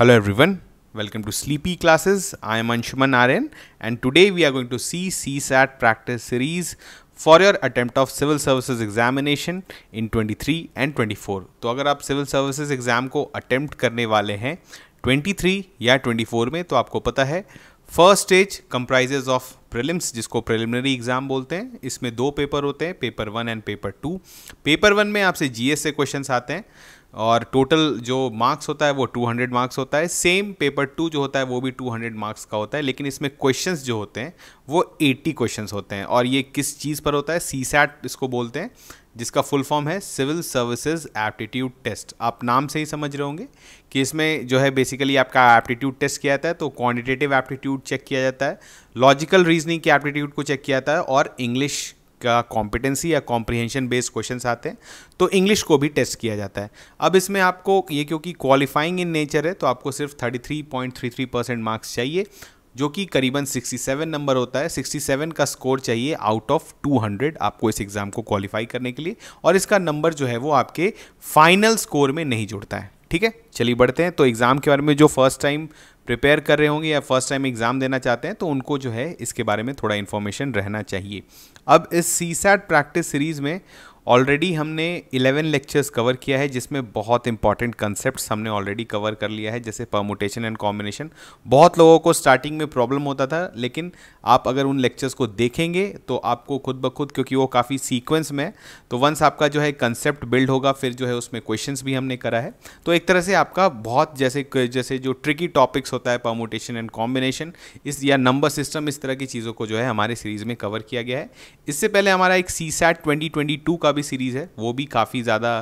Hello everyone, welcome to Sleepy Classes. I am Anshuman Aryan and today we are going to see CSAT practice series for your attempt of civil services examination in 23 and 24 तो अगर आप civil services exam को attempt करने वाले हैं 23 या 24 में तो आपको पता है first stage comprises of prelims जिसको प्रिलिमिनरी एग्जाम बोलते हैं इसमें दो पेपर होते हैं paper one and paper two paper one में आपसे जीएस से क्वेश्चंस आते हैं और टोटल जो मार्क्स होता है वो 200 मार्क्स होता है सेम पेपर टू जो होता है वो भी 200 मार्क्स का होता है लेकिन इसमें क्वेश्चंस जो होते हैं वो 80 क्वेश्चंस होते हैं और ये किस चीज़ पर होता है सी सैट इसको बोलते हैं जिसका फुल फॉर्म है सिविल सर्विसेज एप्टीट्यूड टेस्ट आप नाम से ही समझ रहे होंगे कि इसमें जो है बेसिकली आपका एप्टीट्यूड टेस्ट किया जाता है तो क्वान्टिटेटिव एप्टीट्यूड चेक किया जाता है लॉजिकल रीजनिंग के एप्टीट्यूड को चेक किया जाता है और इंग्लिश का कॉम्पिटेंसी या कॉम्प्रीहेंशन बेस्ड क्वेश्चन आते हैं तो इंग्लिश को भी टेस्ट किया जाता है अब इसमें आपको ये क्योंकि क्वालिफाइंग इन नेचर है तो आपको सिर्फ 33.33 परसेंट मार्क्स चाहिए जो कि करीबन 67 नंबर होता है 67 का स्कोर चाहिए आउट ऑफ 200 आपको इस एग्ज़ाम को क्वालिफाई करने के लिए और इसका नंबर जो है वो आपके फाइनल स्कोर में नहीं जुड़ता है ठीक है चलिए बढ़ते हैं तो एग्ज़ाम के बारे में जो फर्स्ट टाइम प्रिपेयर कर रहे होंगे या फर्स्ट टाइम एग्ज़ाम देना चाहते हैं तो उनको जो है इसके बारे में थोड़ा इन्फॉर्मेशन रहना चाहिए अब इस सी सैट प्रैक्टिस सीरीज़ में ऑलरेडी हमने 11 लेक्चर्स कवर किया है जिसमें बहुत इंपॉर्टेंट कंसेप्ट हमने ऑलरेडी कवर कर लिया है जैसे परमोटेशन एंड कॉम्बिनेशन बहुत लोगों को स्टार्टिंग में प्रॉब्लम होता था लेकिन आप अगर उन लेक्चर्स को देखेंगे तो आपको खुद ब खुद क्योंकि वो काफ़ी सीक्वेंस में है तो वंस आपका जो है कंसेप्ट बिल्ड होगा फिर जो है उसमें क्वेश्चन भी हमने करा है तो एक तरह से आपका बहुत जैसे जैसे जो ट्रिकी टॉपिक्स होता है परमोटेशन एंड कॉम्बिनेशन इस या नंबर सिस्टम इस तरह की चीज़ों को जो है हमारे सीरीज़ में कवर किया गया है इससे पहले हमारा एक सी सैट ट्वेंटी का का भी सीरीज़ है वो भी काफ़ी ज़्यादा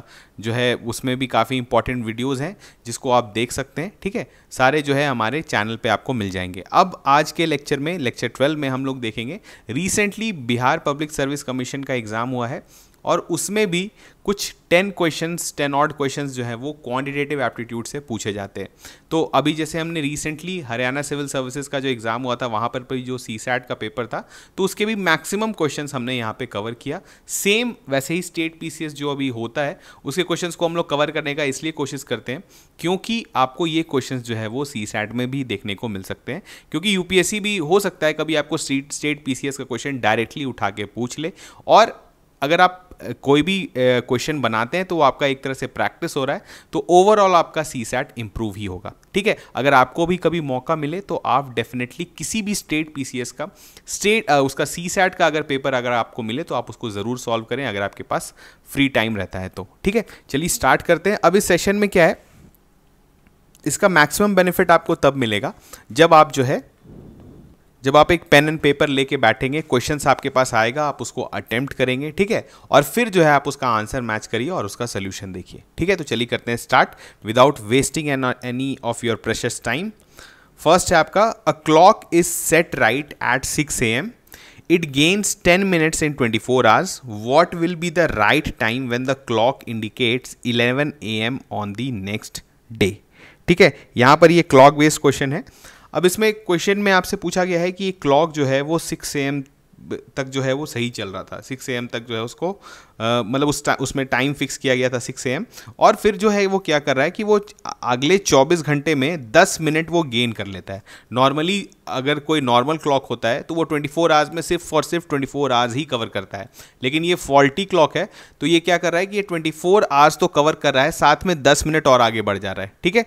जो है उसमें भी काफ़ी इंपॉर्टेंट वीडियोज़ हैं जिसको आप देख सकते हैं ठीक है सारे जो है हमारे चैनल पे आपको मिल जाएंगे अब आज के लेक्चर में लेक्चर ट्वेल्व में हम लोग देखेंगे recently Bihar public service commission का एग्ज़ाम हुआ है और उसमें भी कुछ ten question ten odd question जो हैं वो क्वान्टिटेटिव एप्टीट्यूड से पूछे जाते हैं तो अभी जैसे हमने रिसेंटली हरियाणा सिविल सर्विसेज का जो एग्ज़ाम हुआ था वहाँ पर भी जो सी सैट का पेपर था तो उसके भी मैक्सिमम क्वेश्चन हमने यहाँ पे कवर किया सेम वैसे ही स्टेट पी जो अभी होता है उसके क्वेश्चन को हम लोग कवर करने का इसलिए कोशिश करते हैं क्योंकि आपको ये क्वेश्चन जो है वो सी सैट में भी देखने को मिल सकते हैं क्योंकि सी भी हो सकता है कभी आपको स्टेट पी का क्वेश्चन डायरेक्टली उठा के पूछ ले और अगर आप कोई भी क्वेश्चन बनाते हैं तो वो आपका एक तरह से प्रैक्टिस हो रहा है तो ओवरऑल आपका सी सैट इम्प्रूव ही होगा ठीक है अगर आपको भी कभी मौका मिले तो आप डेफिनेटली किसी भी स्टेट पीसीएस का स्टेट उसका सी सैट का अगर पेपर अगर आपको मिले तो आप उसको ज़रूर सॉल्व करें अगर आपके पास फ्री टाइम रहता है तो ठीक है चलिए स्टार्ट करते हैं अब इस सेशन में क्या है इसका मैक्सिमम बेनिफिट आपको तब मिलेगा जब आप जो है जब आप एक पेन एंड पेपर लेके बैठेंगे क्वेश्चंस आपके पास आएगा आप उसको अटेम्प्ट करेंगे ठीक है और फिर जो है आप उसका आंसर मैच करिए और उसका सोल्यूशन देखिए ठीक है तो चलिए करते हैं start without wasting an any of your precious time first है आपका a clock is set right at six A M ten minutes in twenty four hours what will be the right time when the clock indicates eleven A M on the next day ठीक है यहाँ पर ये clock based question है अब इसमें question में आपसे पूछा गया है कि क्लॉक जो है वो सिक्स एम तक जो है वो सही चल रहा था सिक्स एम तक जो है उसको मतलब उस टा उसमें टाइम फिक्स किया गया था सिक्स एम और फिर जो है वो क्या कर रहा है कि वो अगले चौबीस घंटे में दस मिनट वो गेन कर लेता है नॉर्मली अगर कोई नॉर्मल क्लॉक होता है तो वो ट्वेंटी फोर आवर्स में सिर्फ और सिर्फ ट्वेंटी फोर आवर्स ही कवर करता है लेकिन ये फॉल्टी क्लॉक है तो ये क्या कर रहा है कि ये ट्वेंटी फोर आवर्स तो कवर कर रहा है साथ में दस मिनट और आगे बढ़ जा रहा है ठीक है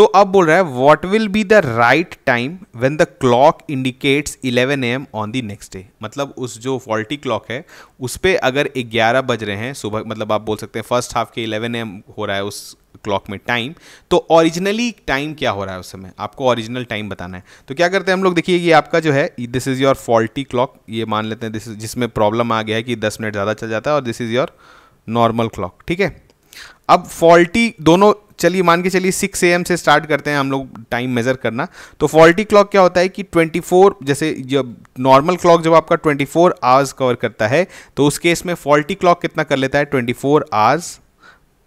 तो अब बोल रहा है what will be the right time when the clock indicates 11 M on the next day मतलब उस जो फॉल्टी क्लॉक है उस पर अगर 11 बज रहे हैं सुबह मतलब आप बोल सकते हैं फर्स्ट हाफ के 11 एम हो रहा है उस क्लॉक में टाइम तो ओरिजिनली टाइम क्या हो रहा है उस समय आपको ओरिजिनल टाइम बताना है तो क्या करते हैं हम लोग देखिए ये आपका जो है this is your faulty clock ये मान लेते हैं दिस जिसमें प्रॉब्लम आ गया है कि दस मिनट ज़्यादा चल जाता है और this is your normal clock ठीक है अब फॉल्टी दोनों चलिए मान के चलिए सिक्स एम से स्टार्ट करते हैं हम लोग टाइम मेज़र करना तो फॉल्टी क्लॉक क्या होता है कि 24 जैसे जब नॉर्मल क्लॉक जब आपका 24 फोर आवर्स कवर करता है तो उस केस में फॉल्टी क्लॉक कितना कर लेता है 24 फोर आवर्स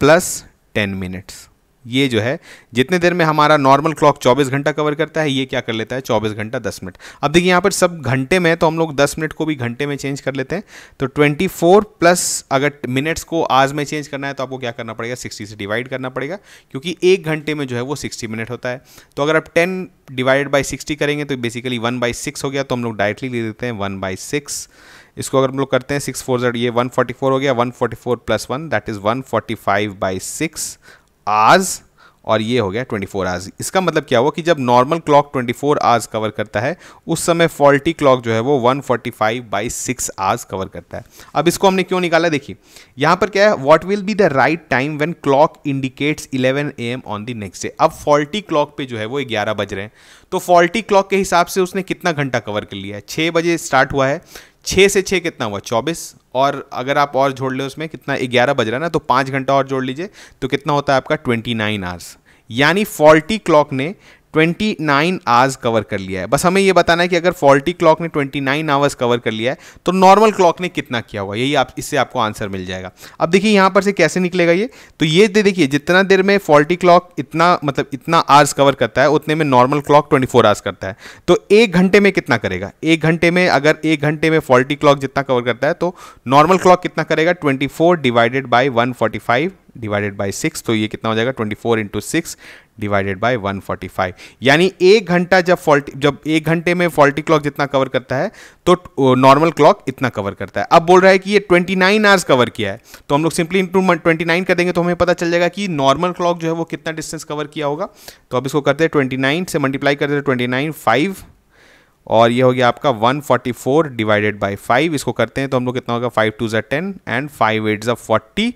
प्लस 10 मिनट्स ये जो है जितने देर में हमारा नॉर्मल क्लॉक 24 घंटा कवर करता है ये क्या कर लेता है 24 घंटा 10 मिनट अब देखिए यहाँ पर सब घंटे में है तो हम लोग 10 मिनट को भी घंटे में चेंज कर लेते हैं तो 24 प्लस अगर मिनट्स को आज में चेंज करना है तो आपको क्या करना पड़ेगा 60 से डिवाइड करना पड़ेगा क्योंकि एक घंटे में जो है वो सिक्सटी मिनट होता है तो अगर आप टेन डिवाइडेड बाई सिक्सटी करेंगे तो बेसिकली वन बाई सिक्स हो गया तो हम लोग डायरेक्टली ले देते हैं वन बाई सिक्स इसको अगर हम लोग करते हैं सिक्स फोर जेड ये वन फोर्टी फोर हो गया one forty four plus one that is one forty five by six hours और ये हो गया 24 फोर आवर्स इसका मतलब क्या हुआ कि जब normal clock 24 four hours cover करता है उस समय फॉल्टी क्लॉक जो है वो 145 forty five by six hours cover करता है अब इसको हमने क्यों निकाला देखिए यहाँ पर क्या है what will be the right time when clock indicates 11 A M on the next day अब फॉल्टी क्लॉक पे जो है वो ग्यारह बज रहे हैं तो फॉल्टी क्लॉक के हिसाब से उसने कितना घंटा कवर कर लिया है छः बजे स्टार्ट हुआ है छः से छः कितना हुआ चौबीस और अगर आप और जोड़ लें उसमें कितना ग्यारह बज रहा है ना तो पाँच घंटा और जोड़ लीजिए तो कितना होता है आपका ट्वेंटी नाइन आवर्स यानी फॉल्टी क्लॉक ने ट्वेंटी नाइन आवर्स कवर कर लिया है बस हमें ये बताना है कि अगर फॉल्टी क्लॉक ने ट्वेंटी नाइन आवर्स कवर कर लिया है तो नॉर्मल क्लॉक ने कितना किया हुआ यही आप इससे आपको आंसर मिल जाएगा अब देखिए यहाँ पर से कैसे निकलेगा ये तो ये दे देखिए जितना देर में फॉल्टी क्लॉक इतना मतलब इतना आवर्स कवर करता है उतने में normal clock twenty four hours करता है तो एक घंटे में कितना करेगा एक घंटे में अगर एक घंटे में फॉल्टी क्लॉक जितना कवर करता है तो नॉर्मल क्लॉक कितना करेगा twenty four divided by one forty five divided by six तो ये कितना हो जाएगा twenty four into six divided by one forty five यानी एक घंटा जब फॉल्टी जब एक घंटे में फॉल्टी क्लॉक जितना कवर करता है तो नॉर्मल क्लॉक इतना कवर करता है अब बोल रहा है कि ये ट्वेंटी नाइन आवर्स कवर किया है तो हम लोग सिंपली इंटू ट्वेंटी नाइन कर देंगे तो हमें पता चल जाएगा कि नॉर्मल क्लॉक जो है वो कितना डिस्टेंस कवर किया होगा तो अब इसको करते हैं ट्वेंटी नाइन से मल्टीप्लाई करते हैं ट्वेंटी नाइन फाइव और ये हो गया आपका 144 डिवाइडेड बाय 5 इसको करते हैं तो हम लोग कितना होगा 5 टू जै टेन एंड 5 एट जै forty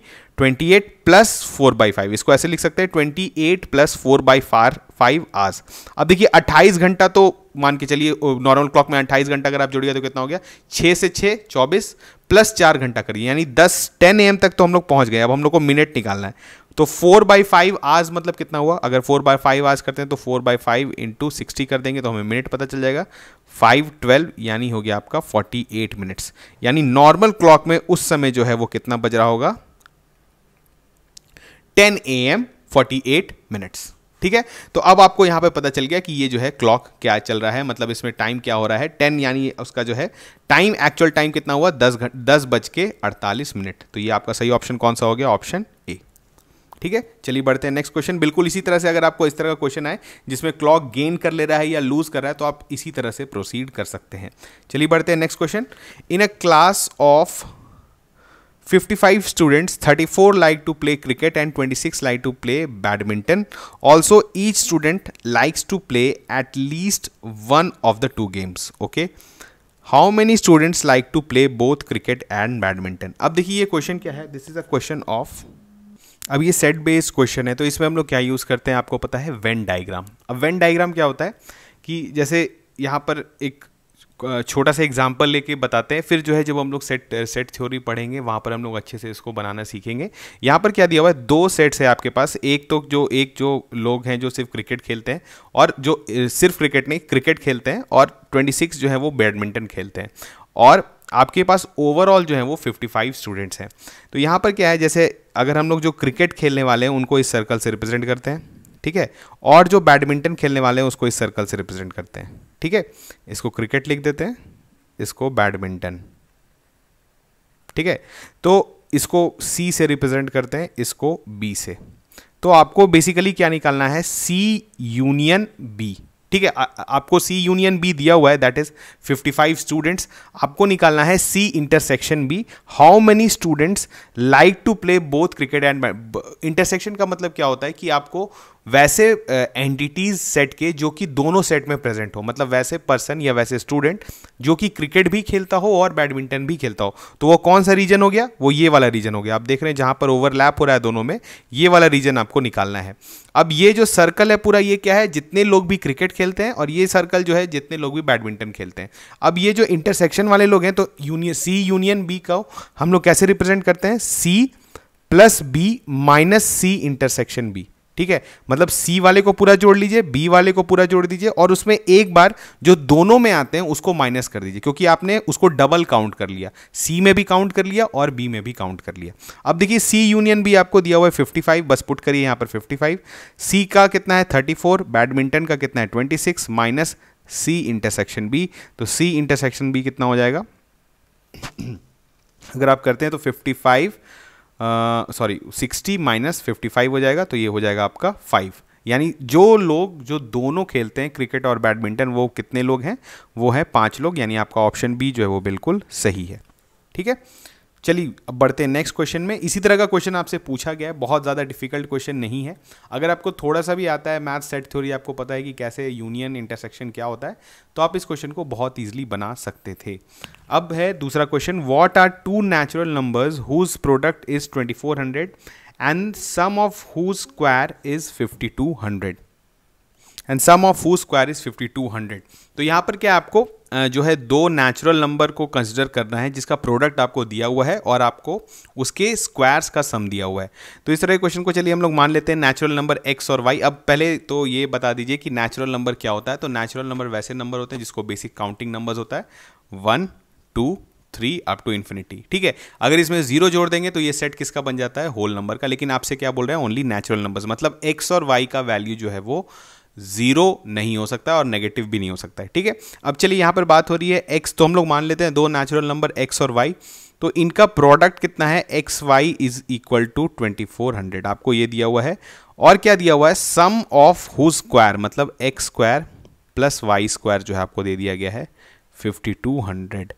eight plus 4 by five इसको ऐसे लिख सकते हैं 28 plus four by four five hours अब देखिए 28 घंटा तो मान के चलिए नॉर्मल क्लॉक में 28 घंटा अगर आप गया तो कितना हो गया 6 से 6 24 प्लस चार घंटा करिए यानी 10 10 एम तक तो हम लोग पहुंच गए अब हम लोग को मिनट निकालना है तो फोर बाई फाइव आवर्स मतलब कितना हुआ अगर फोर बाई फाइव आवर्स करते हैं तो four by five into sixty कर देंगे तो हमें मिनट पता चल जाएगा फाइव ट्वेल्व यानी हो गया आपका फोर्टी एट मिनट्स यानी नॉर्मल क्लॉक में उस समय जो है वो कितना बज रहा होगा ten A M forty eight minutes ठीक है तो अब आपको यहां पे पता चल गया कि ये जो है क्लॉक क्या चल रहा है मतलब इसमें टाइम क्या हो रहा है टेन यानी उसका जो है टाइम एक्चुअल टाइम कितना हुआ दस घंट दस बज के अड़तालीस मिनट तो ये आपका सही ऑप्शन कौन सा हो गया ऑप्शन ठीक है चलिए बढ़ते हैं नेक्स्ट क्वेश्चन बिल्कुल इसी तरह से अगर आपको इस तरह का क्वेश्चन आए जिसमें क्लॉक गेन कर ले रहा है या लूज कर रहा है तो आप इसी तरह से प्रोसीड कर सकते हैं चलिए बढ़ते हैं next question in a class of 55 students 34 to play cricket and twenty 26 like to play badminton also each student likes to play at least one of the two games okay how many students like to play both cricket and badminton अब देखिए ये question क्या है this is a question of अब ये set based question है तो इसमें हम लोग क्या यूज़ करते हैं आपको पता है वेन डाइग्राम अब वेन डाइग्राम क्या होता है कि जैसे यहाँ पर एक छोटा सा एग्जाम्पल लेके बताते हैं फिर जो है जब हम लोग सेट सेट थ्योरी पढ़ेंगे वहाँ पर हम लोग अच्छे से इसको बनाना सीखेंगे यहाँ पर क्या दिया हुआ है दो सेट्स है आपके पास एक तो जो एक जो लोग हैं जो सिर्फ क्रिकेट खेलते हैं और जो सिर्फ क्रिकेट नहीं क्रिकेट खेलते हैं और 26 जो है वो बैडमिंटन खेलते हैं और आपके पास ओवरऑल जो है वो 55 स्टूडेंट्स हैं तो यहाँ पर क्या है जैसे अगर हम लोग जो क्रिकेट खेलने वाले हैं उनको इस सर्कल से रिप्रेजेंट करते हैं ठीक है और जो बैडमिंटन खेलने वाले हैं उसको इस सर्कल से रिप्रेजेंट करते हैं ठीक है इसको क्रिकेट लिख देते हैं इसको बैडमिंटन ठीक है तो इसको सी से रिप्रेजेंट करते हैं इसको बी से तो आपको बेसिकली क्या निकालना है सी यूनियन बी ठीक है आपको सी यूनियन बी दिया हुआ है दैट इज 55 स्टूडेंट्स आपको निकालना है C intersection B how many students like to play both cricket and intersection का मतलब क्या होता है कि आपको वैसे एंटिटीज सेट के जो कि दोनों सेट में प्रेजेंट हो मतलब वैसे पर्सन या वैसे स्टूडेंट जो कि क्रिकेट भी खेलता हो और बैडमिंटन भी खेलता हो तो वो कौन सा रीजन हो गया वो ये वाला रीजन हो गया आप देख रहे हैं जहाँ पर ओवरलैप हो रहा है दोनों में ये वाला रीजन आपको निकालना है अब ये जो सर्कल है पूरा ये क्या है जितने लोग भी क्रिकेट खेलते हैं और ये सर्कल जो है जितने लोग भी बैडमिंटन खेलते हैं अब ये जो इंटरसेक्शन वाले लोग हैं तो यूनियन सी यूनियन बी का हम लोग कैसे रिप्रेजेंट करते हैं C plus B minus C intersection B ठीक है मतलब सी वाले को पूरा जोड़ लीजिए बी वाले को पूरा जोड़ दीजिए और उसमें एक बार जो दोनों में आते हैं उसको माइनस कर दीजिए क्योंकि आपने उसको डबल काउंट कर लिया सी में भी काउंट कर लिया और बी में भी काउंट कर लिया अब देखिए सी यूनियन भी आपको दिया हुआ है 55 बस पुट करिए यहाँ पर 55 सी का कितना है 34 बैडमिंटन का कितना है 26 माइनस सी इंटरसेक्शन बी तो सी इंटरसेक्शन बी कितना हो जाएगा अगर आप करते हैं तो fifty sorry sixty minus fifty five हो जाएगा तो ये हो जाएगा आपका फाइव यानी जो लोग जो दोनों खेलते हैं क्रिकेट और बैडमिंटन वो कितने लोग हैं वो है पाँच लोग यानी आपका ऑप्शन बी जो है वो बिल्कुल सही है ठीक है चलिए अब बढ़ते हैं नेक्स्ट क्वेश्चन में इसी तरह का क्वेश्चन आपसे पूछा गया है बहुत ज़्यादा डिफिकल्ट क्वेश्चन नहीं है अगर आपको थोड़ा सा भी आता है मैथ सेट थ्योरी आपको पता है कि कैसे यूनियन इंटरसेक्शन क्या होता है तो आप इस क्वेश्चन को बहुत ईजिली बना सकते थे अब है दूसरा question what are two natural numbers whose product is twenty four hundred and sum of whose square is fifty two hundred and sum of whose square is fifty two hundred तो यहाँ पर क्या आपको जो है दो नेचुरल नंबर को consider करना है जिसका प्रोडक्ट आपको दिया हुआ है और आपको उसके स्क्वायर्स का सम दिया हुआ है तो इस तरह के क्वेश्चन को चलिए हम लोग मान लेते हैं नेचुरल नंबर एक्स और वाई अब पहले तो ये बता दीजिए कि नेचुरल नंबर क्या होता है तो नेचुरल नंबर वैसे नंबर होते हैं जिसको बेसिक काउंटिंग नंबर्स होता है one two three up to infinity ठीक है अगर इसमें जीरो जोड़ देंगे तो ये सेट किसका बन जाता है होल नंबर का लेकिन आपसे क्या बोल रहे हैं ओनली नेचुरल नंबर्स मतलब एक्स और वाई का वैल्यू जो है वो जीरो नहीं हो सकता और नेगेटिव भी नहीं हो सकता है ठीक है अब चलिए यहां पर बात हो रही है एक्स तो हम लोग मान लेते हैं दो नेचुरल नंबर एक्स और वाई तो इनका प्रोडक्ट कितना है X Y is equal to twenty four hundred आपको ये दिया हुआ है और क्या दिया हुआ है सम ऑफ हु स्क्वायर मतलब X square plus Y square जो है आपको दे दिया गया है फिफ्टी टू हंड्रेड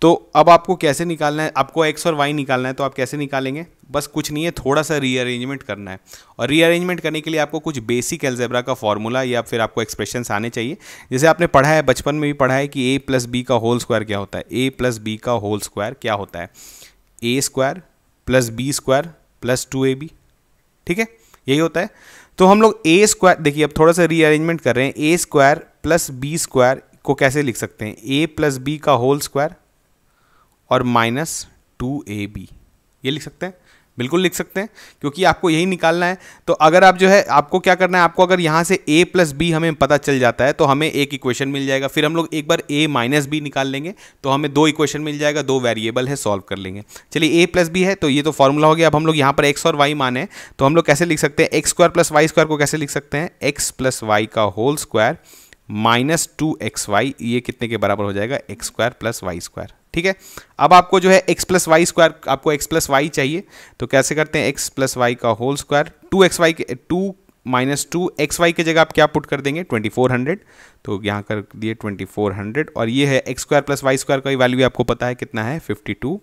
तो अब आपको कैसे निकालना है आपको एक्स और वाई निकालना है तो आप कैसे निकालेंगे बस कुछ नहीं है थोड़ा सा रीअरेंजमेंट करना है और रीअरेंजमेंट करने के लिए आपको कुछ बेसिक एल्जेब्रा का फॉर्मूला या फिर आपको एक्सप्रेशन आने चाहिए जैसे आपने पढ़ा है बचपन में भी पढ़ा है कि ए प्लस बी का होल स्क्वायर क्या होता है ए प्लस बी का होल स्क्वायर क्या होता है A square plus B square plus two A B ठीक है यही होता है तो हम लोग ए स्क्वायर देखिए अब थोड़ा सा रीअरेंजमेंट कर रहे हैं A square plus B square को कैसे लिख सकते हैं ए प्लस बी का होल स्क्वायर और माइनस टू ए बी ये लिख सकते हैं बिल्कुल लिख सकते हैं क्योंकि आपको यही निकालना है तो अगर आप जो है आपको क्या करना है आपको अगर यहाँ से a प्लस बी हमें पता चल जाता है तो हमें एक इक्वेशन मिल जाएगा फिर हम लोग एक बार a माइनस बी निकाल लेंगे तो हमें दो इक्वेशन मिल जाएगा दो वेरिएबल है सॉल्व कर लेंगे चलिए a प्लस बी है तो ये तो फॉर्मूला हो गया अब हम लोग यहाँ पर एक्स और वाई माने तो हम लोग कैसे लिख सकते हैं X square plus Y square को कैसे लिख सकते हैं एक्स प्लस वाई का whole square minus two X Y ये कितने के बराबर हो जाएगा X square plus Y square ठीक है अब आपको जो है एक्स प्लस वाई स्क्वायर आपको एक्स प्लस वाई चाहिए तो कैसे करते हैं एक्स प्लस वाई का whole square two X Y के two minus two X Y की जगह आप क्या पुट कर देंगे ट्वेंटी फोर हंड्रेड तो यहाँ कर दिए ट्वेंटी फोर हंड्रेड और ये है X square plus Y square का वैल्यू आपको पता है कितना है फिफ्टी टू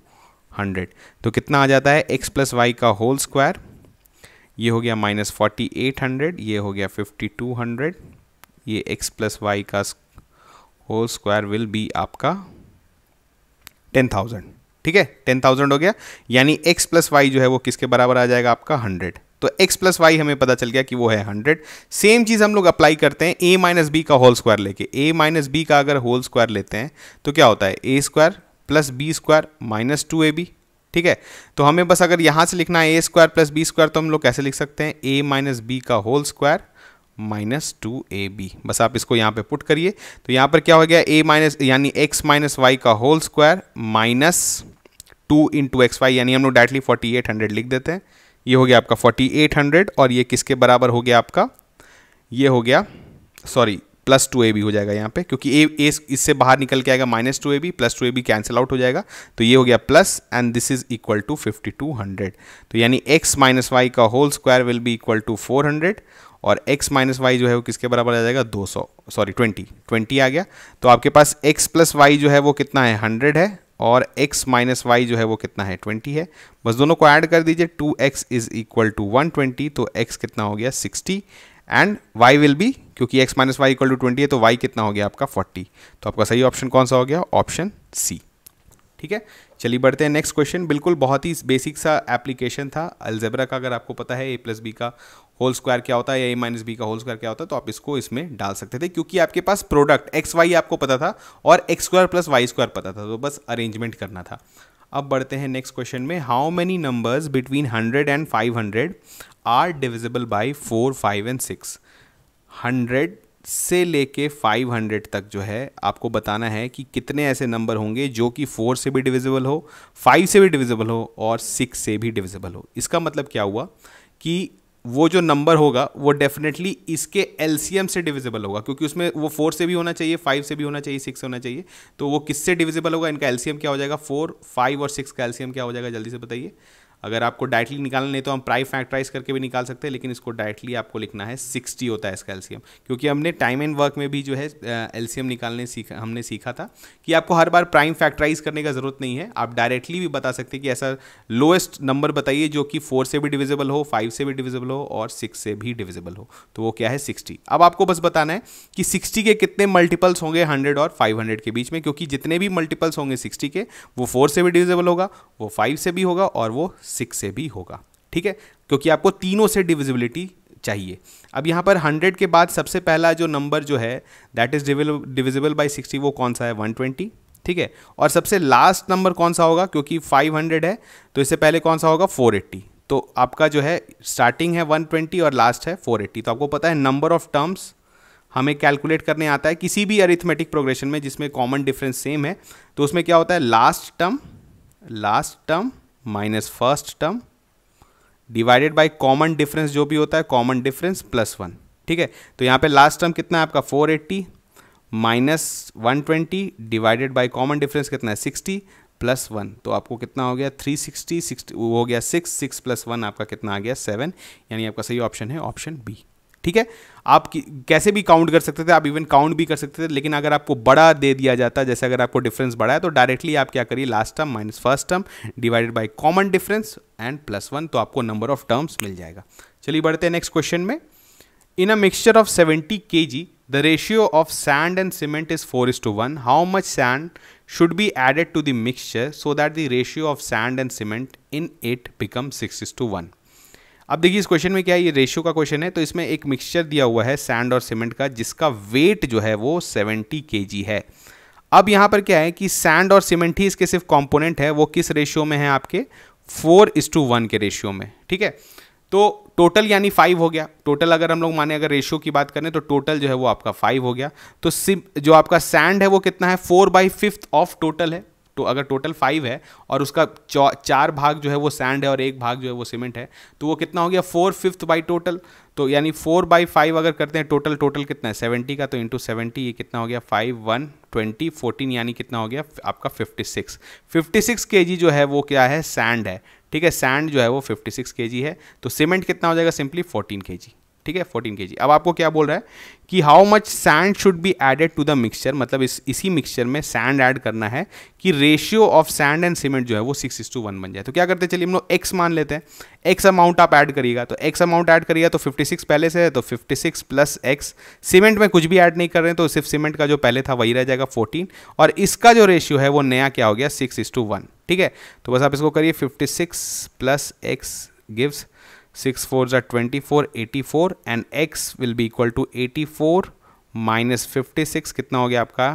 हंड्रेड तो कितना आ जाता है एक्स प्लस वाई का होल स्क्वायर ये हो गया माइनस फोर्टी एट हंड्रेड ये हो गया फिफ्टी टू हंड्रेड ये एक्स प्लस वाई का होल स्क्वायर विल बी आपका टेन थाउजेंड ठीक है टेन थाउजेंड हो गया यानी एक्स प्लस वाई जो है वो किसके बराबर आ जाएगा आपका हंड्रेड तो x प्लस वाई हमें पता चल गया कि वो है हंड्रेड सेम चीज़ हम लोग अप्लाई करते हैं a माइनस बी का होल स्क्वायर लेके a माइनस बी का अगर होल स्क्वायर लेते हैं तो क्या होता है A square plus B square minus two A B ठीक है तो हमें बस अगर यहां से लिखना है A square plus B square तो हम लोग कैसे लिख सकते हैं ए माइनस बी का whole square minus two A B बस आप इसको यहाँ पे पुट करिए तो यहाँ पर क्या हो गया ए माइनस यानी एक्स माइनस वाई का whole square minus two into X Y यानी हम लोग डायरेक्टली फोर्टी एट हंड्रेड लिख देते हैं ये हो गया आपका फोर्टी एट हंड्रेड और ये किसके बराबर हो गया आपका ये हो गया sorry plus two A B हो जाएगा यहाँ पे क्योंकि ए ए इससे बाहर निकल के आएगा minus two A B plus two A B cancel out हो जाएगा तो ये हो गया plus and this is equal to fifty two hundred तो यानी एक्स माइनस वाई का whole square will be equal to four hundred और एक्स माइनस वाई जो है वो किसके बराबर आ जाएगा दो सौ सॉरी ट्वेंटी ट्वेंटी आ गया तो आपके पास एक्स प्लस वाई जो है वो कितना है हंड्रेड है और x माइनस वाई जो है वो कितना है 20 है बस दोनों को ऐड कर दीजिए 2x X is equal to one तो x कितना हो गया 60 एंड y विल बी क्योंकि x minus Y equal to twenty है तो y कितना हो गया आपका 40 तो आपका सही ऑप्शन कौन सा हो गया ऑप्शन सी ठीक है चलिए बढ़ते हैं नेक्स्ट क्वेश्चन बिल्कुल बहुत ही बेसिक सा एप्लीकेशन था अल्जेब्रा का अगर आपको पता है ए प्लस बी का होल स्क्वायर क्या होता है या ए माइनस बी का होल स्क्वायर क्या होता है तो आप इसको इसमें डाल सकते थे क्योंकि आपके पास प्रोडक्ट एक्स वाई आपको पता था और X square plus Y square पता था तो बस अरेंजमेंट करना था अब बढ़ते हैं नेक्स्ट क्वेश्चन में how many numbers between hundred and five hundred are divisible by four five and six hundred से लेके 500 तक जो है आपको बताना है कि कितने ऐसे नंबर होंगे जो कि फोर से भी डिविजिबल हो फाइव से भी डिविजिबल हो और सिक्स से भी डिविजिबल हो इसका मतलब क्या हुआ कि वो जो नंबर होगा वो डेफिनेटली इसके एलसीएम से डिविजिबल होगा क्योंकि उसमें वो फोर से भी होना चाहिए फाइव से भी होना चाहिए सिक्स होना चाहिए तो वो किससे डिविजिबल होगा इनका एलसीएम क्या हो जाएगा फोर फाइव और सिक्स का एलसीएम क्या हो जाएगा जल्दी से बताइए अगर आपको डायरेक्टली निकालना नहीं तो हम प्राइम फैक्टराइज करके भी निकाल सकते हैं लेकिन इसको डायरेक्टली आपको लिखना है सिक्सटी होता है इसका एल्सियम क्योंकि हमने टाइम एंड वर्क में भी जो है एल्सियम निकालने सीखा हमने सीखा था कि आपको हर बार प्राइम फैक्टराइज करने का ज़रूरत नहीं है आप डायरेक्टली भी बता सकते हैं कि ऐसा लोएस्ट नंबर बताइए जो कि फोर से भी डिविजिबल हो फाइव से भी डिविजिबल हो और सिक्स से भी डिविजिबल हो तो वो क्या है सिक्सटी अब आपको बस बताना है कि सिक्सटी के कितने मल्टीपल्स होंगे हंड्रेड और फाइव हंड्रेड के बीच में क्योंकि जितने भी मल्टीपल्स होंगे सिक्सटी के वो फोर से भी डिविजिबल होगा वो फाइव से भी होगा और वो सिक्स से भी होगा ठीक है क्योंकि आपको तीनों से डिविजिबिलिटी चाहिए अब यहाँ पर 100 के बाद सबसे पहला जो नंबर जो है that is divisible by sixty वो कौन सा है 120 ठीक है और सबसे लास्ट नंबर कौन सा होगा क्योंकि 500 है तो इससे पहले कौन सा होगा 480 तो आपका जो है स्टार्टिंग है 120 और लास्ट है 480 तो आपको पता है नंबर ऑफ टर्म्स हमें कैलकुलेट करने आता है किसी भी अरिथमेटिक प्रोग्रेशन में जिसमें कॉमन डिफरेंस सेम है तो उसमें क्या होता है last term last term minus first term divided by common difference जो भी होता है कॉमन डिफरेंस प्लस वन ठीक है तो यहाँ पे लास्ट टर्म कितना है आपका 480 eighty minus one divided by common difference कितना है 60 प्लस वन तो आपको कितना हो गया 360 60 हो गया 6 6 प्लस वन आपका कितना आ गया 7 यानी आपका सही ऑप्शन है ऑप्शन बी ठीक है आप कैसे भी काउंट कर सकते थे आप इवन काउंट भी कर सकते थे लेकिन अगर आपको बड़ा दे दिया जाता जैसे अगर आपको डिफरेंस बड़ा है तो डायरेक्टली आप क्या करिए last term minus first term divided by common difference and plus one तो आपको नंबर ऑफ टर्म्स मिल जाएगा चलिए बढ़ते हैं नेक्स्ट क्वेश्चन में in a mixture of seventy K G the ratio of sand and cement is four is to one how much sand should be added to the mixture so that the ratio of sand and cement in it become six is to one अब देखिए इस question में क्या है ये ratio का question है तो इसमें एक मिक्सचर दिया हुआ है सैंड और सीमेंट का जिसका वेट जो है वो सेवेंटी के है अब यहाँ पर क्या है कि सैंड और सीमेंट ही इसके सिर्फ कॉम्पोनेंट है वो किस रेशियो में है आपके फोर इस टू वन के रेशियो में ठीक है तो टोटल यानी फाइव हो गया टोटल अगर हम लोग माने अगर रेशियो की बात करें तो टोटल जो है वो आपका फाइव हो गया तो सिम जो आपका सैंड है वो कितना है four by fifth of total है तो अगर टोटल फाइव है और उसका चार भाग जो है वो सैंड है और एक भाग जो है वो सीमेंट है तो वो कितना हो गया फोर फिफ्थ बाई टोटल तो यानी फोर बाई फाइव अगर करते हैं टोटल टोटल कितना है सेवेंटी का तो इंटू सेवेंटी ये कितना हो गया फाइव वन ट्वेंटी फोर्टीन यानी कितना हो गया आपका फिफ्टी सिक्स फिफ्टी सिक्स के जी जो है वो क्या है सैंड है ठीक है सैंड जो है वो फिफ्टी सिक्स के जी है तो सीमेंट कितना हो जाएगा सिंपली फोर्टीन के जी ठीक है फोर्टीन के अब आपको क्या बोल रहा है कि how much sand should be added to the mixture मतलब इस इसी मिक्सचर में सैंड ऐड करना है कि ratio of sand and cement जो है वो सिक्स टू वन बन जाए तो क्या करते हैं चलिए हम लोग एक्स मान लेते हैं एक्स अमाउंट आप ऐड करिएगा तो एक्स अमाउंट ऐड करिएगा तो फिफ्टी सिक्स पहले से है तो fifty six plus X cement में कुछ भी ऐड नहीं कर रहे हैं तो सिर्फ सीमेंट का जो पहले था वही रह जाएगा फोर्टीन और इसका जो रेशियो है वो नया क्या हो गया सिक्स टू वन ठीक है तो बस आप इसको करिए fifty six plus X gives 6 fours are eighty four and x will be equal to four minus six कितना हो गया आपका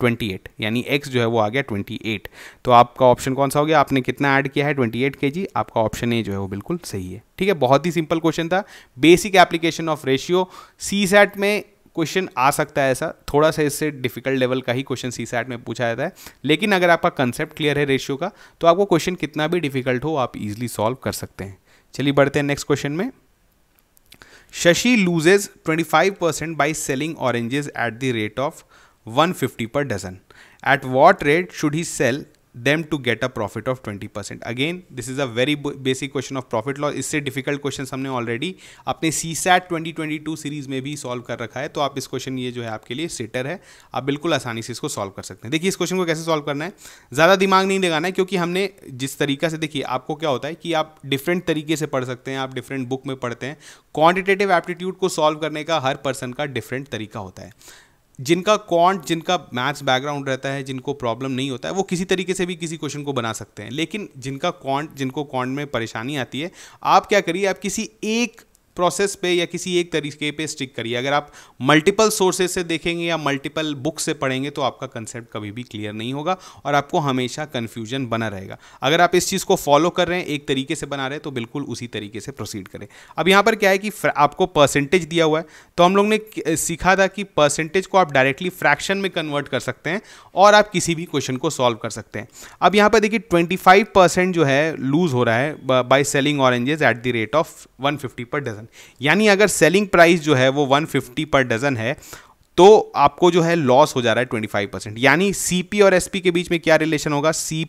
ट्वेंटी एट यानी एक्स जो है वो आ गया ट्वेंटी एट तो आपका ऑप्शन कौन सा हो गया आपने कितना ऐड किया है ट्वेंटी एट के जी आपका ऑप्शन ए जो है वो बिल्कुल सही है ठीक है बहुत ही सिंपल क्वेश्चन था basic application of ratio CSAT में क्वेश्चन आ सकता है ऐसा थोड़ा सा इससे डिफिकल्ट लेवल का ही क्वेश्चन सी सैट में पूछा जाता है लेकिन अगर आपका कंसेप्ट क्लियर है रेशियो का तो आपको क्वेश्चन कितना भी डिफिकल्ट हो आप इजिली सॉल्व कर सकते हैं चलिए बढ़ते हैं नेक्स्ट क्वेश्चन में Shashi loses 25 percent by selling oranges at the rate of 150 per dozen at what rate should he sell them to get a profit of 20% again this is a very basic question of profit loss इससे difficult questions हमने already आपने CSAT 2022 series में भी solve कर रखा है तो आप इस क्वेश्चन ये जो है आपके लिए सेटर है आप बिल्कुल आसानी से इसको सॉल्व कर सकते हैं देखिए इस क्वेश्चन को कैसे सॉल्व करना है ज़्यादा दिमाग नहीं लगाना है क्योंकि हमने जिस तरीका से देखिए आपको क्या होता है कि आप डिफरेंट तरीके से पढ़ सकते हैं आप डिफरेंट बुक में पढ़ते हैं क्वान्टिटेटिव एप्टीट्यूड को सॉल्व करने का हर पर्सन का डिफरेंट तरीका होता है जिनका क्वांट जिनका मैथ्स बैकग्राउंड रहता है जिनको प्रॉब्लम नहीं होता है वो किसी तरीके से भी किसी क्वेश्चन को बना सकते हैं लेकिन जिनका क्वांट जिनको क्वांट में परेशानी आती है आप क्या करिए आप किसी एक प्रोसेस पे या किसी एक तरीके पे स्टिक करिए अगर आप मल्टीपल सोर्सेज से देखेंगे या मल्टीपल बुक से पढ़ेंगे तो आपका कंसेप्ट कभी भी क्लियर नहीं होगा और आपको हमेशा कन्फ्यूजन बना रहेगा अगर आप इस चीज़ को फॉलो कर रहे हैं एक तरीके से बना रहे हैं तो बिल्कुल उसी तरीके से प्रोसीड करें अब यहाँ पर क्या है कि आपको परसेंटेज दिया हुआ है तो हम लोग ने सीखा था कि परसेंटेज को आप डायरेक्टली फ्रैक्शन में कन्वर्ट कर सकते हैं और आप किसी भी क्वेश्चन को सॉल्व कर सकते हैं अब यहाँ पर देखिए ट्वेंटी जो है लूज़ हो रहा है by selling oranges at the rate of one per dozen dozen यानी अगर सेलिंग प्राइस जो है वो 150 पर डज़न है तो आपको जो है लॉस हो जा रहा है 25 परसेंट यानी सी और एस के बीच में क्या रिलेशन होगा सी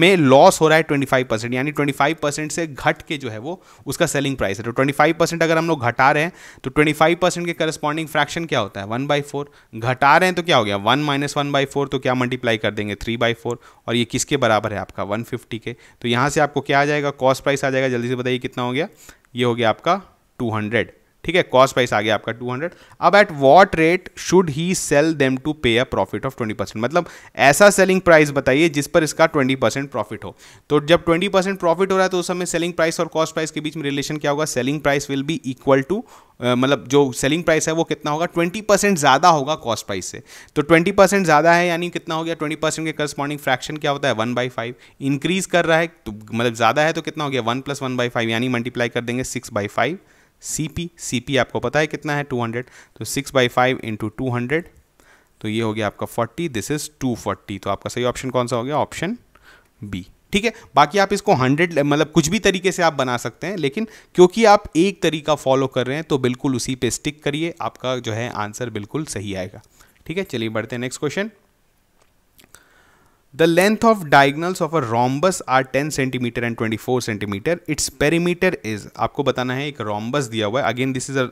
में लॉस हो रहा है 25 परसेंट यानी 25 परसेंट से घट के जो है वो उसका सेलिंग प्राइस है तो 25 परसेंट अगर हम लोग घटा रहे हैं तो 25 परसेंट के करस्पॉन्डिंग फ्रैक्शन क्या होता है वन बाई फोर घटा रहे हैं तो क्या हो गया one minus one by four तो क्या मल्टीप्लाई कर देंगे थ्री बाई फोर और ये किसके बराबर है आपका वन फिफ्टी के तो यहाँ से आपको क्या आ जाएगा कॉस्ट प्राइस आ जाएगा जल्दी से बताइए कितना हो गया ये हो गया आपका टू हंड्रेड ठीक है कॉस्ट प्राइस आ गया आपका 200 अब at what rate should he sell them to pay a profit of 20 percent मतलब ऐसा सेलिंग प्राइस बताइए जिस पर इसका 20 परसेंट प्रॉफिट हो तो जब 20 परसेंट प्रॉफिट हो रहा है तो उस समय सेलिंग प्राइस और कॉस्ट प्राइस के बीच में रिलेशन क्या होगा selling price will be equal to मतलब जो सेलिंग प्राइस है वो कितना होगा 20 परसेंट ज़्यादा होगा कॉस्ट प्राइस से तो 20 परसेंट ज़्यादा है यानी कितना हो गया 20 परसेंट के करस्पॉन्डिंग फ्रैक्शन क्या होता है वन बाई फाइव इंक्रीज़ कर रहा है तो मतलब ज़्यादा है तो कितना हो गया one plus one by five यानी मल्टीप्लाई कर देंगे six by five C P C P आपको पता है कितना है 200 तो 6 बाई फाइव इंटू टू तो ये हो गया आपका 40 दिस इज़ 240 तो आपका सही ऑप्शन कौन सा हो गया ऑप्शन बी ठीक है बाकी आप इसको 100 मतलब कुछ भी तरीके से आप बना सकते हैं लेकिन क्योंकि आप एक तरीका फॉलो कर रहे हैं तो बिल्कुल उसी पे स्टिक करिए आपका जो है आंसर बिल्कुल सही आएगा ठीक है चलिए बढ़ते हैं next question The length of diagonals of a rhombus are 10 centimeter and 24 centimeter. Its perimeter is आपको बताना है एक rhombus दिया हुआ है Again this is a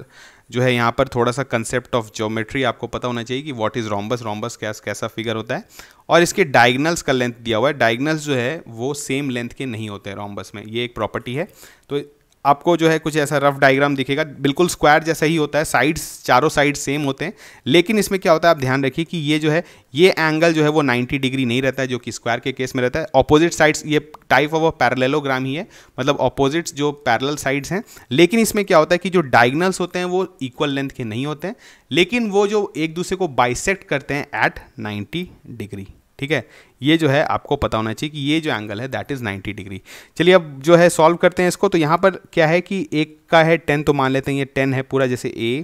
जो है यहाँ पर थोड़ा सा concept of geometry आपको पता होना चाहिए कि what is rhombus rhombus कैस कैसा figure होता है और इसके diagonals का length दिया हुआ है Diagonals जो है वो same length के नहीं होते हैं रॉम्बस में ये एक property है तो आपको जो है कुछ ऐसा रफ डायग्राम दिखेगा बिल्कुल स्क्वायर जैसा ही होता है साइड्स चारों साइड सेम होते हैं लेकिन इसमें क्या होता है आप ध्यान रखिए कि ये जो है ये एंगल जो है वो 90 डिग्री नहीं रहता है जो कि स्क्वायर के केस में रहता है ऑपोजिट साइड्स ये टाइप ऑफ पैरलेलोग्राम ही है मतलब ऑपोजिट्स जो पैरल साइड्स हैं लेकिन इसमें क्या होता है कि जो डायगनल्स होते हैं वो इक्वल लेंथ के नहीं होते हैं लेकिन वो जो एक दूसरे को बाइसेक्ट करते हैं एट नाइन्टी डिग्री ठीक है ये जो है आपको पता होना चाहिए कि ये जो एंगल है दैट इज़ 90 डिग्री चलिए अब जो है सॉल्व करते हैं इसको तो यहाँ पर क्या है कि एक का है टेन तो मान लेते हैं ये टेन है पूरा जैसे ए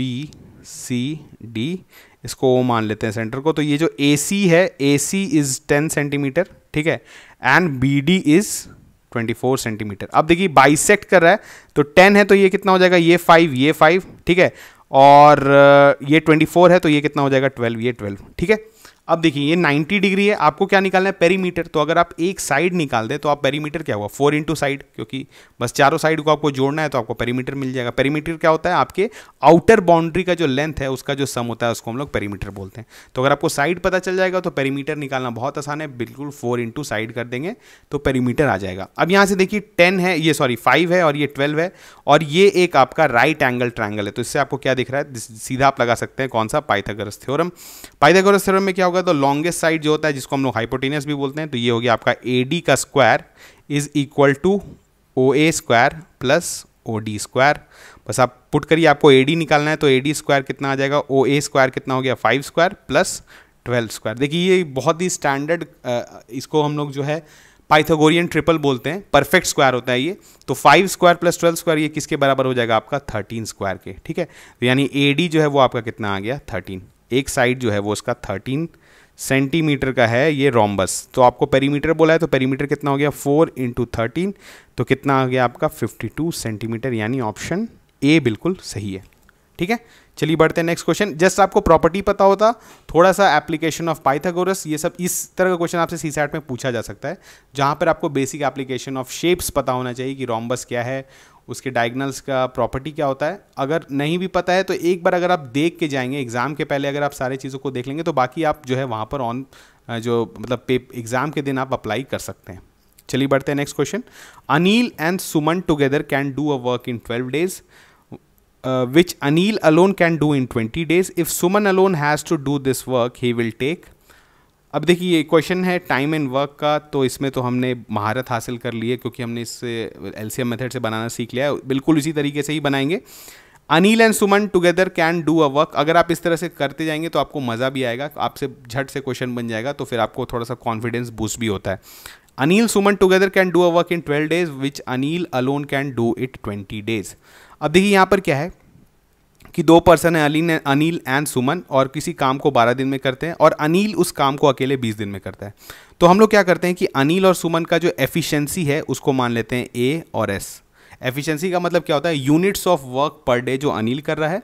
बी सी डी इसको ओ मान लेते हैं सेंटर को तो ये जो ए सी है A C is ten centimetre ठीक है and B D is 24 centimetre अब देखिए बाइसेक्ट कर रहा है तो 10 है तो ये कितना हो जाएगा ये 5 ये 5 ठीक है और ये 24 है तो ये कितना हो जाएगा 12 ये 12 ठीक है अब देखिए ये 90 डिग्री है आपको क्या निकालना है पेरीमीटर तो अगर आप एक साइड निकाल दें तो आप पेरीमीटर क्या हुआ फोर इंटू साइड क्योंकि बस चारों साइड को आपको जोड़ना है तो आपको पेरीमीटर मिल जाएगा पेरीमीटर क्या होता है आपके आउटर बाउंड्री का जो लेंथ है उसका जो सम होता है उसको हम लोग पेरीमीटर बोलते हैं तो अगर आपको साइड पता चल जाएगा तो पेरीमीटर निकालना बहुत आसान है बिल्कुल फोर इंटू साइड कर देंगे तो पेरीमीटर आ जाएगा अब यहाँ से देखिए टेन है ये सॉरी फाइव है और ये ट्वेल्व है और ये एक आपका राइट एंगल ट्राइंगल है तो इससे आपको क्या दिख रहा है सीधा आप लगा सकते हैं कौन सा पाइथागोरस थ्योरम पाइथागोरस थ्योरम में क्या होगा तो लॉन्गेस्ट साइड जो होता है जिसको हम लोग हाइपोटीनियस भी बोलते हैं तो ये हो गया आपका ए डी का square is equal to O A square plus O D square बस आप पुट करिए आपको ए डी निकालना है तो ए डी स्क्वायर कितना आ जाएगा ओ ए स्क्वायर कितना हो गया five square plus twelve square देखिए ये बहुत ही स्टैंडर्ड इसको हम लोग जो है पाइथागोरियन ट्रिपल बोलते हैं परफेक्ट स्क्वायर होता है ये तो five square plus twelve square ये किसके बराबर हो जाएगा आपका थर्टीन स्क्वायर के ठीक है तो यानी ए डी जो है वो आपका कितना आ गया थर्टीन एक साइड जो है वो उसका थर्टीन सेंटीमीटर का है ये रोम्बस तो आपको पेरीमीटर बोला है तो पेरीमीटर कितना हो गया फोर इंटू थर्टीन तो कितना आ गया आपका फिफ्टी टू सेंटीमीटर यानी ऑप्शन ए बिल्कुल सही है ठीक है चलिए बढ़ते हैं नेक्स्ट क्वेश्चन जस्ट आपको प्रॉपर्टी पता होता थोड़ा सा एप्लीकेशन ऑफ पाइथागोरस ये सब इस तरह का क्वेश्चन आपसे सी सैट में पूछा जा सकता है जहाँ पर आपको बेसिक एप्लीकेशन ऑफ शेप्स पता होना चाहिए कि रॉम्बस क्या है उसके डायग्नल्स का प्रॉपर्टी क्या होता है अगर नहीं भी पता है तो एक बार अगर आप देख के जाएंगे एग्ज़ाम के पहले अगर आप सारी चीज़ों को देख लेंगे तो बाकी आप जो है वहाँ पर ऑन जो मतलब एग्ज़ाम के दिन आप अप्लाई कर सकते हैं चलिए बढ़ते हैं next question Anil and Suman together can do a work in twelve days uh, which Anil alone can do in 20 days. If Suman alone has to do this work, he will take. अब देखिए ये question है time and work का तो इसमें तो हमने महारत हासिल कर ली है क्योंकि हमने इससे एल मेथड से बनाना सीख लिया है बिल्कुल इसी तरीके से ही बनाएंगे Anil and Suman together can do a work अगर आप इस तरह से करते जाएंगे तो आपको मज़ा भी आएगा आपसे झट से क्वेश्चन बन जाएगा तो फिर आपको थोड़ा सा कॉन्फिडेंस बूस्ट भी होता है Anil Suman together can do a work in twelve days which Anil alone can do it twenty days अब देखिए यहाँ पर क्या है कि दो पर्सन है अनिल अनिल एंड सुमन और किसी काम को बारह दिन में करते हैं और अनिल उस काम को अकेले बीस दिन में करता है तो हम लोग क्या करते हैं कि अनिल और सुमन का जो एफिशिएंसी है उसको मान लेते हैं ए और एस एफिशिएंसी का मतलब क्या होता है units of work per day जो अनिल कर रहा है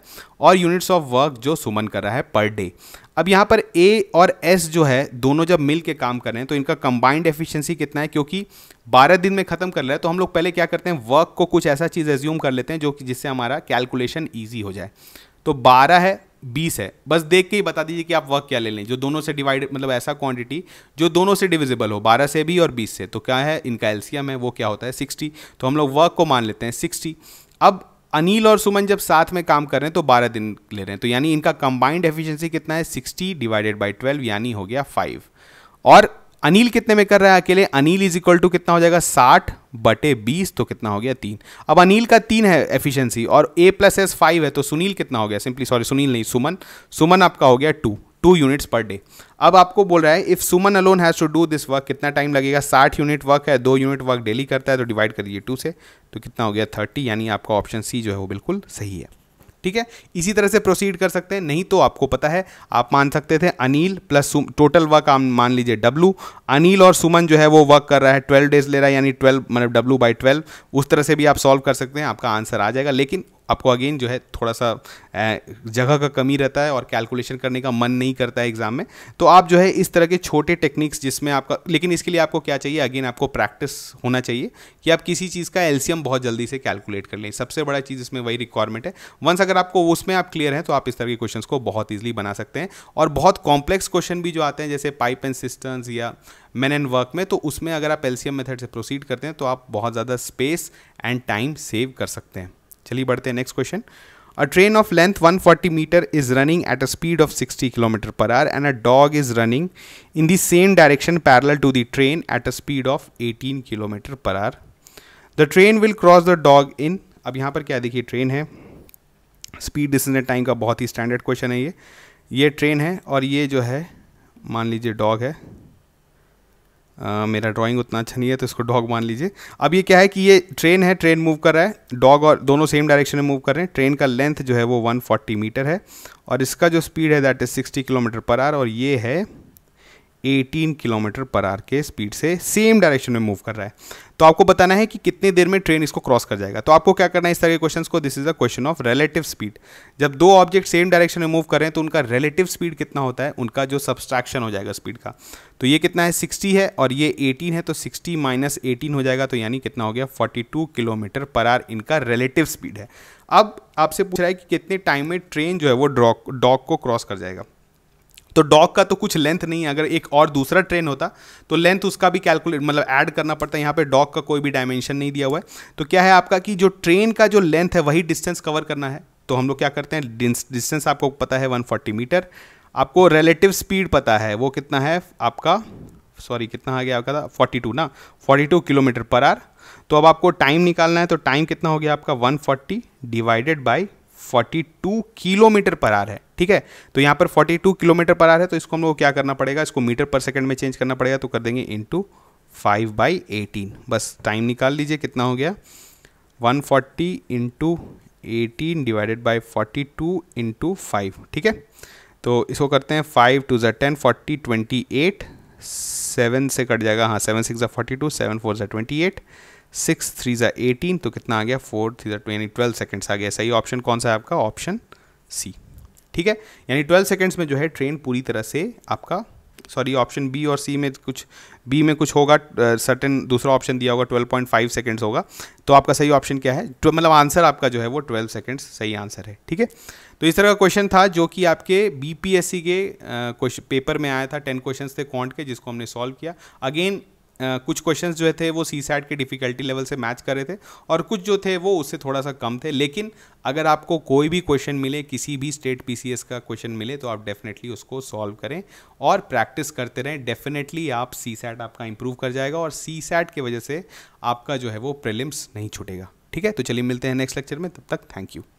और यूनिट्स ऑफ वर्क जो सुमन कर रहा है पर डे अब यहाँ पर ए और एस जो है दोनों जब मिल के काम कर रहे हैं तो इनका कंबाइंड एफिशिएंसी कितना है क्योंकि 12 दिन में ख़त्म कर रहा है तो हम लोग पहले क्या करते हैं वर्क को कुछ ऐसा चीज़ एज्यूम कर लेते हैं जो कि जिससे हमारा कैलकुलेशन ईजी हो जाए तो 12 है बीस है बस देख के ही बता दीजिए कि आप वर्क क्या ले लें जो दोनों से डिवाइड मतलब ऐसा क्वांटिटी जो दोनों से डिविजिबल हो बारह से भी और बीस से तो क्या है इनका एल्सियम है वो क्या होता है सिक्सटी तो हम लोग वर्क को मान लेते हैं सिक्सटी अब अनिल और सुमन जब साथ में काम कर रहे हैं तो बारह दिन ले रहे हैं तो यानी इनका कंबाइंड एफिशिएंसी कितना है सिक्सटी डिवाइडेड बाई ट्वेल्व यानी हो गया फाइव और अनिल कितने में कर रहा है अकेले अनिल इज इक्वल टू कितना हो जाएगा साठ बटे बीस तो कितना हो गया तीन अब अनिल का तीन है एफिशिएंसी और ए प्लस एस फाइव है तो सुनील कितना हो गया सिंपली सॉरी सुनील नहीं सुमन सुमन आपका हो गया two two units per day अब आपको बोल रहा है if Suman alone has to do this work कितना टाइम लगेगा साठ यूनिट वर्क है दो यूनिट वर्क डेली करता है तो डिवाइड करिए टू से तो कितना हो गया थर्टी यानी आपका ऑप्शन सी जो है वो बिल्कुल सही है ठीक है इसी तरह से प्रोसीड कर सकते हैं नहीं तो आपको पता है आप मान सकते थे अनिल प्लस टोटल वर्क आप मान लीजिए डब्लू अनिल और सुमन जो है वो वर्क कर रहा है ट्वेल्व डेज ले रहा है यानी ट्वेल्व मतलब डब्लू बाई ट्वेल्व उस तरह से भी आप सॉल्व कर सकते हैं आपका आंसर आ जाएगा लेकिन आपको अगेन जो है थोड़ा सा जगह का कमी रहता है और कैलकुलेशन करने का मन नहीं करता है एग्ज़ाम में तो आप जो है इस तरह के छोटे टेक्निक्स जिसमें आपका लेकिन इसके लिए आपको क्या चाहिए अगेन आपको प्रैक्टिस होना चाहिए कि आप किसी चीज़ का एल्सियम बहुत जल्दी से कैलकुलेट कर लें सबसे बड़ा चीज़ इसमें वही रिक्वायरमेंट है वंस अगर आपको उसमें आप क्लियर हैं तो आप इस तरह के क्वेश्चन को बहुत ईजिली बना सकते हैं और बहुत कॉम्प्लेक्स क्वेश्चन भी जो आते हैं जैसे पाइप एंड सिस्टम्स या मैन एंड वर्क में तो उसमें अगर आप एल्सियम मेथड से प्रोसीड करते हैं तो आप बहुत ज़्यादा स्पेस एंड टाइम सेव कर सकते हैं चलिए बढ़ते हैं next question a train of length 140 metre is running at a speed of sixty kilometre per hour and a dog is running in the same direction parallel to the train at a speed of eighteen kilometre per hour the train will cross the dog in अब यहाँ पर क्या देखिए train है speed dish time का बहुत ही standard question है ये ये ट्रेन है और ये जो है मान लीजिए डॉग है मेरा ड्राइंग उतना अच्छा नहीं है तो इसको डॉग मान लीजिए अब ये क्या है कि ये ट्रेन है ट्रेन मूव कर रहा है डॉग और दोनों सेम डायरेक्शन में मूव कर रहे हैं ट्रेन का लेंथ जो है वो 140 मीटर है और इसका जो स्पीड है that is 60 kilometre per hour और ये है 18 किलोमीटर पर आर के स्पीड से सेम डायरेक्शन में मूव कर रहा है तो आपको बताना है कि कितने देर में ट्रेन इसको क्रॉस कर जाएगा तो आपको क्या करना है इस तरह के क्वेश्चन को this is a question of relative speed जब दो ऑब्जेक्ट सेम डायरेक्शन में मूव करें तो उनका रिलेटिव स्पीड कितना होता है उनका जो सब्सट्रैक्शन हो जाएगा स्पीड का तो ये कितना है सिक्सटी है और ये एटीन है तो सिक्सटी माइनस एटीन हो जाएगा तो यानी कितना हो गया forty two kilometre per hour इनका रिलेटिव स्पीड है अब आपसे पूछ रहा है कि कितने टाइम में ट्रेन जो है वो डॉक को क्रॉस कर जाएगा तो डॉग का तो कुछ लेंथ नहीं है अगर एक और दूसरा ट्रेन होता तो लेंथ उसका भी कैलकुलेट मतलब ऐड करना पड़ता है यहाँ पे डॉग का कोई भी डायमेंशन नहीं दिया हुआ है तो क्या है आपका कि जो ट्रेन का जो लेंथ है वही डिस्टेंस कवर करना है तो हम लोग क्या करते हैं डिस्टेंस आपको पता है 140 मीटर आपको रिलेटिव स्पीड पता है वो कितना है आपका सॉरी कितना आ गया आपका था फोर्टी ना फोर्टी किलोमीटर पर आर तो अब आपको टाइम निकालना है तो टाइम कितना हो गया आपका one divided by 42 kilometre per hour है ठीक है तो यहां पर 42 किलोमीटर पर आर है तो इसको हम लोग क्या करना पड़ेगा इसको मीटर पर सेकंड में चेंज करना पड़ेगा तो कर देंगे इंटू फाइव बाई एटीन बस टाइम निकाल लीजिए कितना हो गया 140 forty into eighteen divided by forty two into five ठीक है तो इसको करते हैं फाइव टू जै ten forty twenty eight seven से कट जाएगा हाँ सेवन सिक्स जै फोर्टी टू सेवन फोर जै ट्वेंटी एट सिक्स थ्री ज़ा एटीन तो कितना आ गया फोर थ्री ज़ा ट्वेंटी ट्वेल्व सेकेंड्स आ गया सही ऑप्शन कौन सा है आपका ऑप्शन सी ठीक है यानी ट्वेल्व सेकेंड्स में जो है ट्रेन पूरी तरह से आपका सॉरी ऑप्शन बी और सी में कुछ बी में कुछ होगा सर्टेन दूसरा ऑप्शन दिया होगा 12.5 सेकेंड्स होगा तो आपका सही ऑप्शन क्या है मतलब आंसर आपका जो है वो 12 सेकेंड्स सही आंसर है ठीक है तो इस तरह का क्वेश्चन था जो कि आपके बीपीएससी के क्वेश्चन पेपर में आया था टेन क्वेश्चंस थे कॉन्ट के जिसको हमने सॉल्व किया अगेन कुछ क्वेश्चंस जो थे वो सी सैट के डिफ़िकल्टी लेवल से मैच कर रहे थे और कुछ जो थे वो उससे थोड़ा सा कम थे लेकिन अगर आपको कोई भी क्वेश्चन मिले किसी भी स्टेट पीसीएस का क्वेश्चन मिले तो आप डेफिनेटली उसको सॉल्व करें और प्रैक्टिस करते रहें डेफिनेटली आप सी सैट आपका इंप्रूव कर जाएगा और सी सैट की वजह से आपका जो है वो प्रिलिम्स नहीं छूटेगा ठीक है तो चलिए मिलते हैं नेक्स्ट लेक्चर में तब तक थैंक यू